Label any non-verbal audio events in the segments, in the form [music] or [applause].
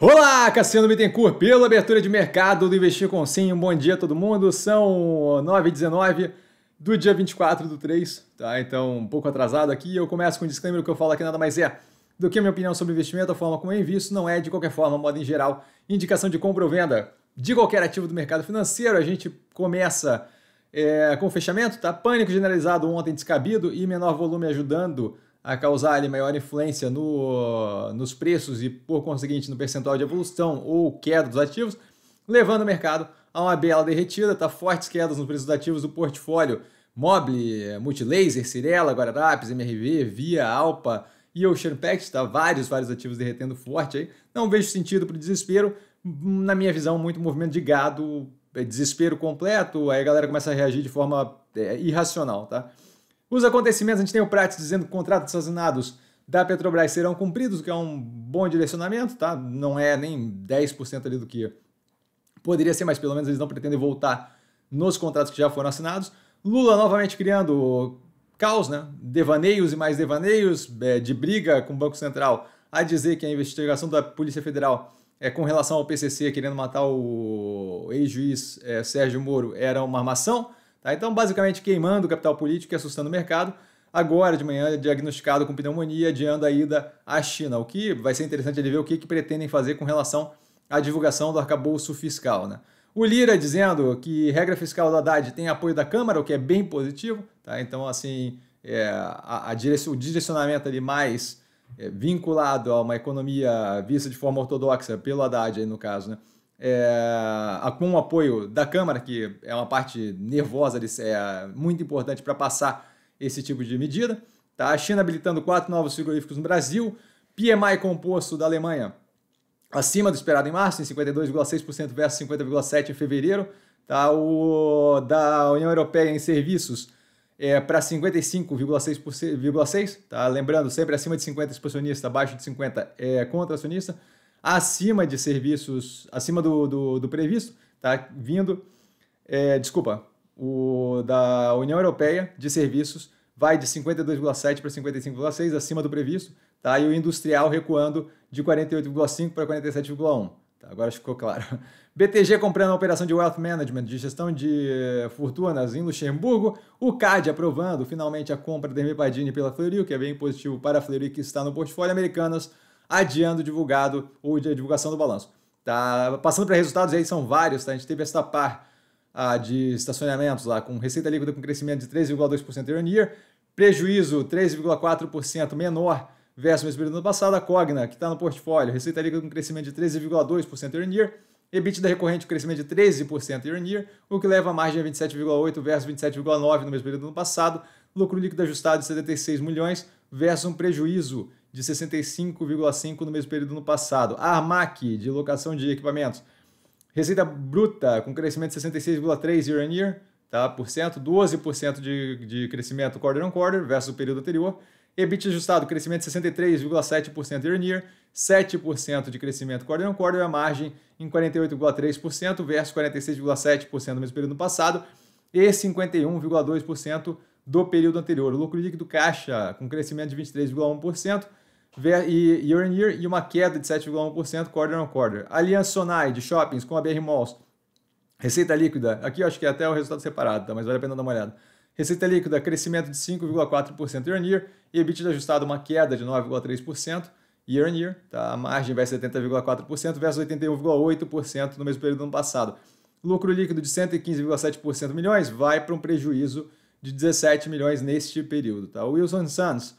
Olá, Cassiano Bittencourt, pela abertura de mercado do Investir com Sim. Um bom dia a todo mundo. São 9h19 do dia 24 do 3, tá? Então, um pouco atrasado aqui. Eu começo com um disclaimer: o que eu falo aqui nada mais é do que a minha opinião sobre investimento, a forma como eu invisto, não é, de qualquer forma, modo em geral, indicação de compra ou venda de qualquer ativo do mercado financeiro. A gente começa é, com o fechamento, tá? Pânico generalizado ontem descabido e menor volume ajudando a causarem maior influência no, nos preços e, por conseguinte, no percentual de evolução ou queda dos ativos, levando o mercado a uma bela derretida, tá fortes quedas nos preços dos ativos do portfólio Mobile, Multilaser, Cirela, Guararapes, MRV, Via, Alpa e Ocean Pact, tá vários, vários ativos derretendo forte aí. Não vejo sentido para o desespero, na minha visão, muito movimento de gado, é, desespero completo, aí a galera começa a reagir de forma é, irracional, tá? Os acontecimentos, a gente tem o Prates dizendo que contratos assinados da Petrobras serão cumpridos, o que é um bom direcionamento, tá? Não é nem 10% ali do que poderia ser, mas pelo menos eles não pretendem voltar nos contratos que já foram assinados. Lula novamente criando caos, né? Devaneios e mais devaneios é, de briga com o Banco Central a dizer que a investigação da Polícia Federal é, com relação ao PCC querendo matar o ex-juiz é, Sérgio Moro era uma armação. Tá? Então, basicamente, queimando o capital político e assustando o mercado. Agora de manhã, diagnosticado com pneumonia, adiando a ida à China. O que vai ser interessante ele ver o que, que pretendem fazer com relação à divulgação do arcabouço fiscal. Né? O Lira dizendo que regra fiscal do Haddad tem apoio da Câmara, o que é bem positivo. Tá? Então, assim, é, a, a direc o direcionamento ali mais é, vinculado a uma economia vista de forma ortodoxa, pelo Haddad aí no caso, né? é, com o apoio da Câmara, que é uma parte nervosa, é muito importante para passar esse tipo de medida. Tá? A China habilitando quatro novos frigoríficos no Brasil, PMI composto da Alemanha acima do esperado em março, em 52,6% versus 50,7% em fevereiro. Tá? O da União Europeia em serviços é, para 55,6%. Tá? Lembrando, sempre acima de 50 expansionista, abaixo de 50 é contra acionista acima de serviços, acima do, do, do previsto, está vindo, é, desculpa, o da União Europeia de Serviços vai de 52,7 para 55,6, acima do previsto, tá? e o industrial recuando de 48,5 para 47,1. Tá? Agora ficou claro. [laughs] BTG comprando a operação de Wealth Management, de gestão de eh, fortunas em Luxemburgo. O CAD aprovando finalmente a compra da Hermipadini pela Fleury, que é bem positivo para a Fleury, que está no portfólio Americanas adiando o divulgado ou a divulgação do balanço. Tá? Passando para resultados, aí são vários, tá? A gente teve esta par ah, de estacionamentos lá, com receita líquida com crescimento de 3,2% year on year, prejuízo 3,4% menor versus o mesmo período do ano passado, a Cogna, que está no portfólio, receita líquida com crescimento de 13,2% year on year, EBITDA recorrente com crescimento de 13% year on year, o que leva a margem a 27,8 versus 27,9 no mesmo período do ano passado, lucro líquido ajustado de 76 milhões versus um prejuízo de 65,5 no mesmo período no passado. A ARMAC, de locação de equipamentos, receita bruta com crescimento de 66,3 year on year, tá? Por cento, 12% de, de crescimento quarter on quarter versus o período anterior. EBIT ajustado, crescimento de 63,7% year on year, 7% de crescimento quarter on quarter, e a margem em 48,3% versus 46,7% no mesmo período passado e 51,2% do período anterior. O lucro líquido caixa com crescimento de 23,1% e year on year e uma queda de 7,1% quarter on quarter. Aliança Sonai de shoppings com a BR Malls. Receita líquida, aqui eu acho que é até o resultado separado, tá? mas vale a pena dar uma olhada. Receita líquida, crescimento de 5,4% year on year, e EBITDA ajustado uma queda de 9,3% year on year, tá? a margem vai 70,4% versus 81,8% no mesmo período do ano passado. Lucro líquido de 115,7% milhões vai para um prejuízo de 17 milhões neste período. Tá? Wilson Sons,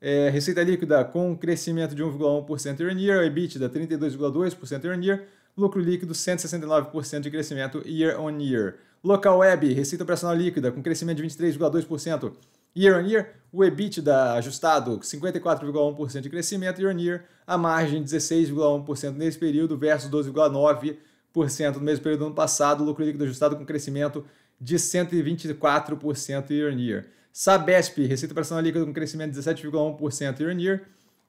é, receita líquida com um crescimento de 1,1% year on year, EBITDA 32,2% year on year, lucro líquido 169% de crescimento year on year. Local Web, receita operacional líquida com crescimento de 23,2% year on year, o EBITDA ajustado 54,1% de crescimento year on year, a margem 16,1% nesse período versus 12,9% no mesmo período do ano passado, lucro líquido ajustado com crescimento de 124% year on year. Sabesp, receita operacional líquida com crescimento de 17,1% year-on-year,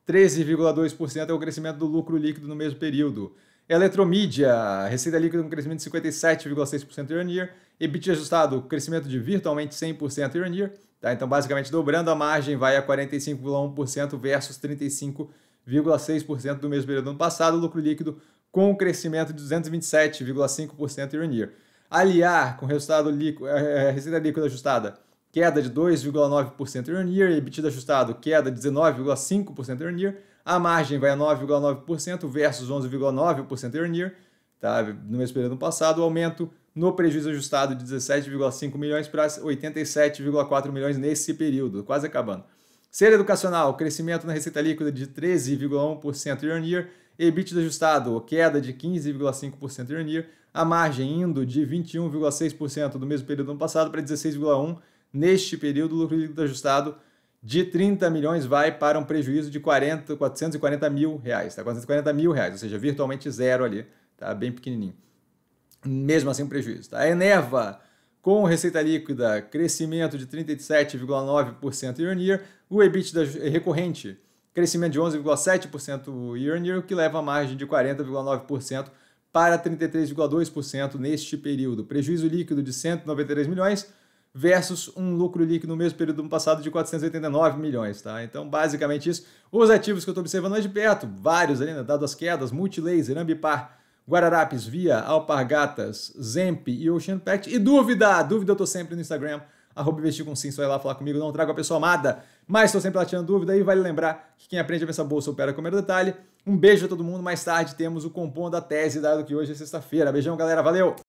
13,2% é o crescimento do lucro líquido no mesmo período. Eletromídia, receita líquida com crescimento de 57,6% year-on-year, EBIT ajustado, crescimento de virtualmente 100% year-on-year, tá? então basicamente dobrando a margem, vai a 45,1% versus 35,6% do mesmo período do ano passado, lucro líquido com crescimento de 227,5% year-on-year. Aliar, com resultado líquido, é, receita líquida ajustada, queda de 2,9% year on year, EBITDA ajustado, queda de 19,5% year on year, a margem vai a 9,9% versus 11,9% year on year, tá? no mesmo período passado, o aumento no prejuízo ajustado de 17,5 milhões para 87,4 milhões nesse período, quase acabando. Ser educacional, crescimento na receita líquida de 13,1% year on year, EBITDA ajustado, queda de 15,5% year on year, a margem indo de 21,6% do mesmo período do ano passado para 16,1% Neste período, o lucro líquido ajustado de 30 milhões vai para um prejuízo de 40, 440 mil reais, tá? 440 mil reais, ou seja, virtualmente zero ali, tá? Bem pequenininho. Mesmo assim, um prejuízo, tá? A Eneva, com receita líquida, crescimento de 37,9% year on year, o EBITDA recorrente, crescimento de 11,7% year on year, o que leva a margem de 40,9% para 33,2% neste período. Prejuízo líquido de 193 milhões, versus um lucro líquido no mesmo período do ano passado de 489 milhões, tá? Então, basicamente isso. Os ativos que eu estou observando mais de perto, vários ali, né? Dado as quedas, Multilaser, Ambipar, Guararapes, Via, Alpargatas, Zemp e Ocean Pact. E dúvida, dúvida eu tô sempre no Instagram, arroba investir com sim, só ir lá falar comigo, não trago a pessoa amada, mas estou sempre lá tirando dúvida e vale lembrar que quem aprende a ver essa bolsa opera com o melhor detalhe. Um beijo a todo mundo, mais tarde temos o Compondo da Tese, dado que hoje é sexta-feira. Beijão, galera, valeu!